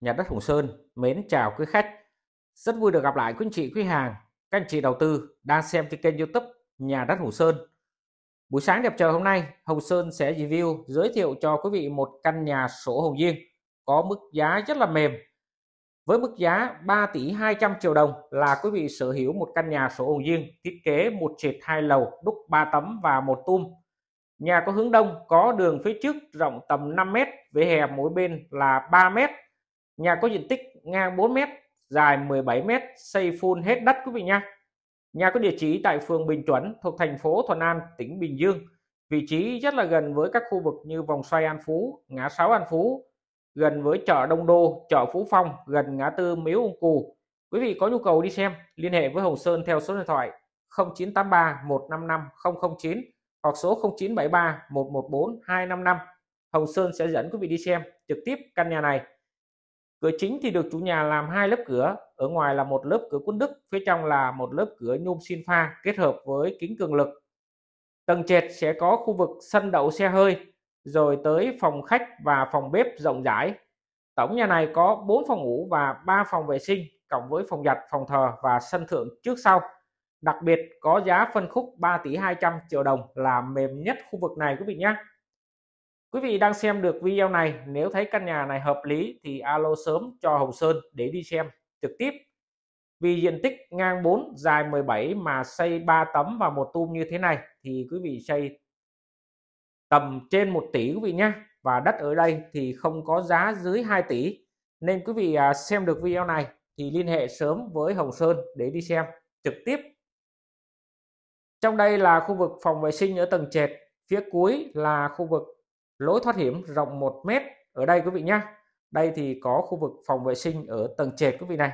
nhà đất Hùng Sơn mến chào quý khách. Rất vui được gặp lại quý anh chị quý hàng, các anh chị đầu tư đang xem trên kênh YouTube nhà đất Hùng Sơn. Buổi sáng đẹp trời hôm nay, Hồng Sơn sẽ review giới thiệu cho quý vị một căn nhà sổ hồng riêng có mức giá rất là mềm. Với mức giá 3 tỷ 200 triệu đồng là quý vị sở hữu một căn nhà sổ hồng riêng thiết kế một trệt hai lầu, đúc 3 tấm và một tum. Nhà có hướng đông, có đường phía trước rộng tầm 5 m, vỉa hè mỗi bên là 3 mét Nhà có diện tích ngang 4 m, dài 17 m, xây full hết đất quý vị nhé. Nhà có địa chỉ tại phường Bình Chuẩn thuộc thành phố Thuận An, tỉnh Bình Dương. Vị trí rất là gần với các khu vực như vòng xoay An Phú, ngã sáu An Phú, gần với chợ Đông Đô, chợ Phú Phong, gần ngã tư Miếu Ông Cù. Quý vị có nhu cầu đi xem, liên hệ với Hồng Sơn theo số điện thoại 0983 155 009 hoặc số 0973 114 255. Hồng Sơn sẽ dẫn quý vị đi xem trực tiếp căn nhà này cửa chính thì được chủ nhà làm hai lớp cửa ở ngoài là một lớp cửa quân đức phía trong là một lớp cửa nhôm xin pha kết hợp với kính cường lực tầng trệt sẽ có khu vực sân đậu xe hơi rồi tới phòng khách và phòng bếp rộng rãi tổng nhà này có 4 phòng ngủ và 3 phòng vệ sinh cộng với phòng giặt phòng thờ và sân thượng trước sau đặc biệt có giá phân khúc 3 tỷ 200 triệu đồng là mềm nhất khu vực này quý vị nhé Quý vị đang xem được video này, nếu thấy căn nhà này hợp lý thì alo sớm cho Hồng Sơn để đi xem trực tiếp. Vì diện tích ngang 4, dài 17 mà xây 3 tấm và một tum như thế này thì quý vị xây tầm trên 1 tỷ quý vị nhé. Và đất ở đây thì không có giá dưới 2 tỷ. Nên quý vị à, xem được video này thì liên hệ sớm với Hồng Sơn để đi xem trực tiếp. Trong đây là khu vực phòng vệ sinh ở tầng trệt, phía cuối là khu vực lối thoát hiểm rộng 1 mét ở đây quý vị nhé đây thì có khu vực phòng vệ sinh ở tầng trệt quý vị này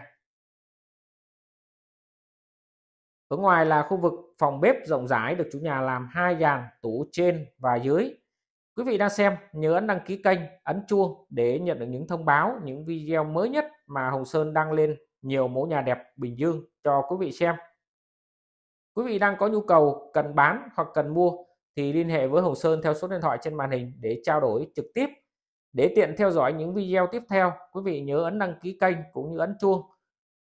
ở ngoài là khu vực phòng bếp rộng rãi được chủ nhà làm hai dàn tủ trên và dưới quý vị đang xem nhớ ấn đăng ký kênh ấn chuông để nhận được những thông báo những video mới nhất mà Hồng Sơn đăng lên nhiều mẫu nhà đẹp Bình Dương cho quý vị xem quý vị đang có nhu cầu cần bán hoặc cần mua thì liên hệ với Hồng Sơn theo số điện thoại trên màn hình để trao đổi trực tiếp. Để tiện theo dõi những video tiếp theo, quý vị nhớ ấn đăng ký kênh cũng như ấn chuông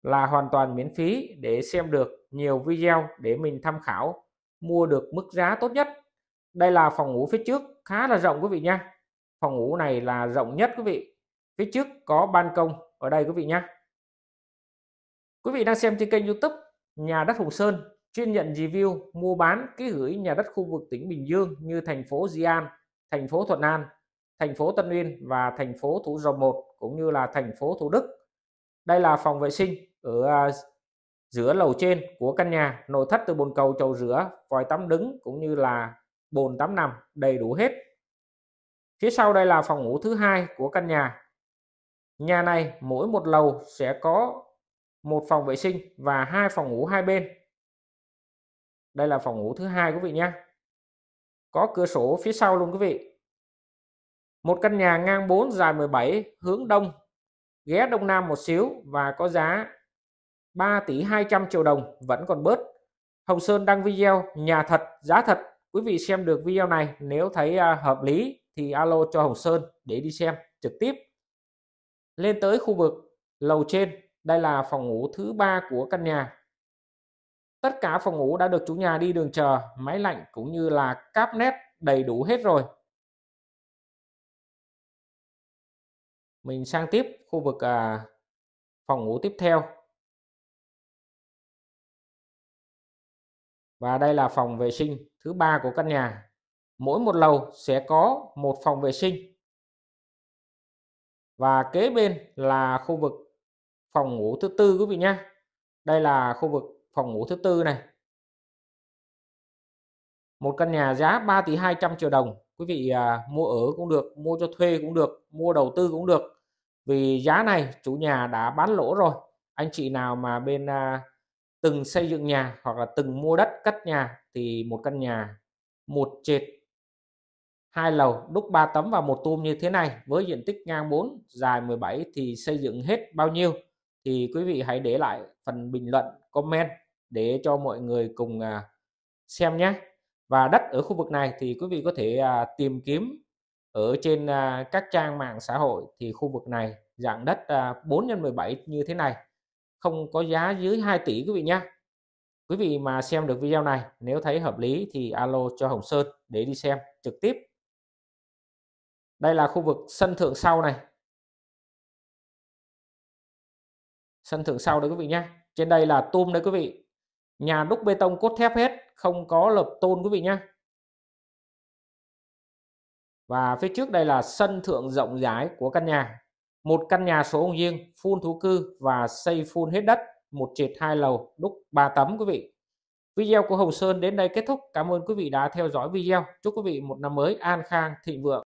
là hoàn toàn miễn phí để xem được nhiều video để mình tham khảo mua được mức giá tốt nhất. Đây là phòng ngủ phía trước khá là rộng quý vị nha. Phòng ngủ này là rộng nhất quý vị. Phía trước có ban công ở đây quý vị nha. Quý vị đang xem trên kênh YouTube nhà đất Hùng Sơn chuyên nhận review mua bán ký gửi nhà đất khu vực tỉnh Bình Dương như thành phố Di An, thành phố Thuận An, thành phố Tân Uyên và thành phố Thủ Dầu Một cũng như là thành phố Thủ Đức. Đây là phòng vệ sinh ở à, giữa lầu trên của căn nhà, nội thất từ bồn cầu chầu rửa, vòi tắm đứng cũng như là bồn tắm nằm đầy đủ hết. Phía sau đây là phòng ngủ thứ hai của căn nhà. Nhà này mỗi một lầu sẽ có một phòng vệ sinh và hai phòng ngủ hai bên đây là phòng ngủ thứ hai quý vị nhé có cửa sổ phía sau luôn quý vị một căn nhà ngang 4 dài 17 hướng đông ghé đông nam một xíu và có giá 3 tỷ 200 triệu đồng vẫn còn bớt Hồng Sơn đăng video nhà thật giá thật quý vị xem được video này nếu thấy à, hợp lý thì alo cho Hồng Sơn để đi xem trực tiếp lên tới khu vực lầu trên đây là phòng ngủ thứ ba của căn nhà Tất cả phòng ngủ đã được chủ nhà đi đường chờ, máy lạnh cũng như là cáp nét đầy đủ hết rồi. Mình sang tiếp khu vực à, phòng ngủ tiếp theo. Và đây là phòng vệ sinh thứ ba của căn nhà. Mỗi một lầu sẽ có một phòng vệ sinh. Và kế bên là khu vực phòng ngủ thứ tư quý vị nhé. Đây là khu vực phòng ngủ thứ tư này một căn nhà giá 3 tỷ 200 triệu đồng quý vị à, mua ở cũng được mua cho thuê cũng được mua đầu tư cũng được vì giá này chủ nhà đã bán lỗ rồi anh chị nào mà bên à, từng xây dựng nhà hoặc là từng mua đất cất nhà thì một căn nhà một trệt hai lầu đúc 3 tấm và một tum như thế này với diện tích ngang 4 dài 17 thì xây dựng hết bao nhiêu thì quý vị hãy để lại phần bình luận comment để cho mọi người cùng à, xem nhé và đất ở khu vực này thì quý vị có thể à, tìm kiếm ở trên à, các trang mạng xã hội thì khu vực này dạng đất 4 x 17 như thế này không có giá dưới 2 tỷ quý vị nhé Quý vị mà xem được video này nếu thấy hợp lý thì alo cho Hồng Sơn để đi xem trực tiếp đây là khu vực sân thượng sau này sân thượng sau đấy quý vị nhé trên đây là tum đấy quý vị nhà đúc bê tông cốt thép hết không có lợp tôn quý vị nhé và phía trước đây là sân thượng rộng rãi của căn nhà một căn nhà số ông riêng phun thú cư và xây phun hết đất một trệt hai lầu đúc ba tấm quý vị video của Hồng Sơn đến đây kết thúc cảm ơn quý vị đã theo dõi video chúc quý vị một năm mới an khang thịnh vượng